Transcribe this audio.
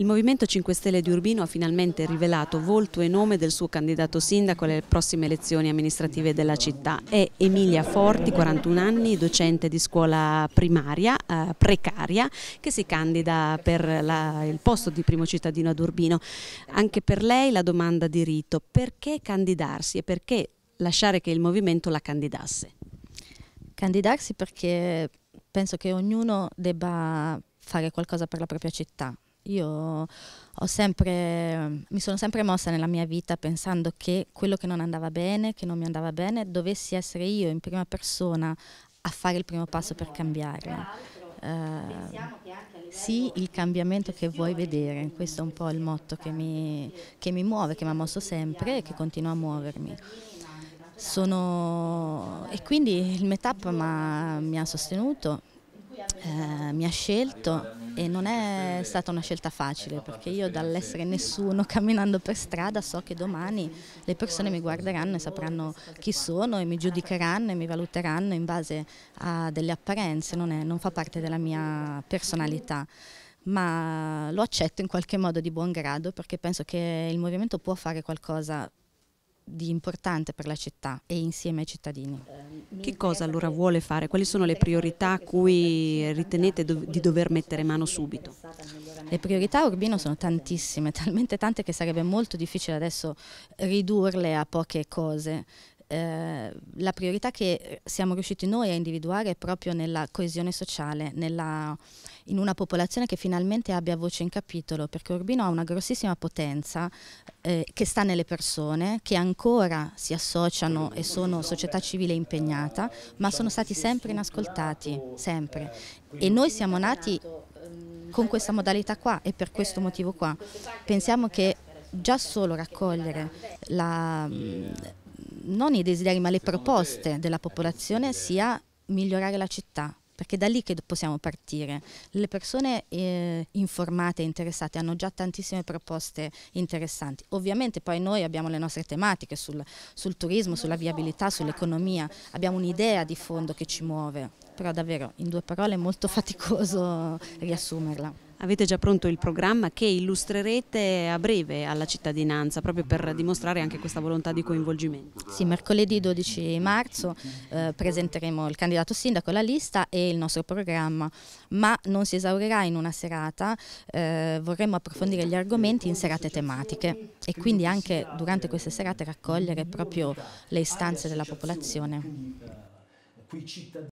Il Movimento 5 Stelle di Urbino ha finalmente rivelato volto e nome del suo candidato sindaco alle prossime elezioni amministrative della città. È Emilia Forti, 41 anni, docente di scuola primaria, eh, precaria, che si candida per la, il posto di primo cittadino ad Urbino. Anche per lei la domanda di rito, perché candidarsi e perché lasciare che il movimento la candidasse? Candidarsi perché penso che ognuno debba fare qualcosa per la propria città, io sempre, mi sono sempre mossa nella mia vita pensando che quello che non andava bene, che non mi andava bene, dovessi essere io in prima persona a fare il primo passo per cambiarlo. Uh, eh, sì, il cambiamento che vuoi vedere, questo è un po' il motto che mi, che mi muove, che mi ha mosso sempre e che continua a muovermi. Sono... E quindi il Metap mi ha sostenuto, eh, mi ha scelto e non è stata una scelta facile perché io dall'essere nessuno camminando per strada so che domani le persone mi guarderanno e sapranno chi sono e mi giudicheranno e mi valuteranno in base a delle apparenze, non, è, non fa parte della mia personalità ma lo accetto in qualche modo di buon grado perché penso che il movimento può fare qualcosa di importante per la città e insieme ai cittadini. Ehm, che cosa allora vuole fare? Quali sono le priorità a cui ritenete do di dover mettere mano subito? Le priorità a Urbino sono tantissime, talmente tante che sarebbe molto difficile adesso ridurle a poche cose. Eh, la priorità che siamo riusciti noi a individuare è proprio nella coesione sociale, nella, in una popolazione che finalmente abbia voce in capitolo, perché Urbino ha una grossissima potenza eh, che sta nelle persone, che ancora si associano e sono società civile impegnata, ma sono stati sempre inascoltati, sempre. E noi siamo nati ehm, con questa modalità qua e per questo motivo qua. Pensiamo che già solo raccogliere la non i desideri ma le proposte della popolazione sia migliorare la città, perché è da lì che possiamo partire. Le persone eh, informate e interessate hanno già tantissime proposte interessanti. Ovviamente poi noi abbiamo le nostre tematiche sul, sul turismo, sulla viabilità, sull'economia, abbiamo un'idea di fondo che ci muove, però davvero in due parole è molto faticoso riassumerla. Avete già pronto il programma che illustrerete a breve alla cittadinanza, proprio per dimostrare anche questa volontà di coinvolgimento. Sì, mercoledì 12 marzo eh, presenteremo il candidato sindaco, la lista e il nostro programma, ma non si esaurirà in una serata, eh, vorremmo approfondire gli argomenti in serate tematiche e quindi anche durante queste serate raccogliere proprio le istanze della popolazione.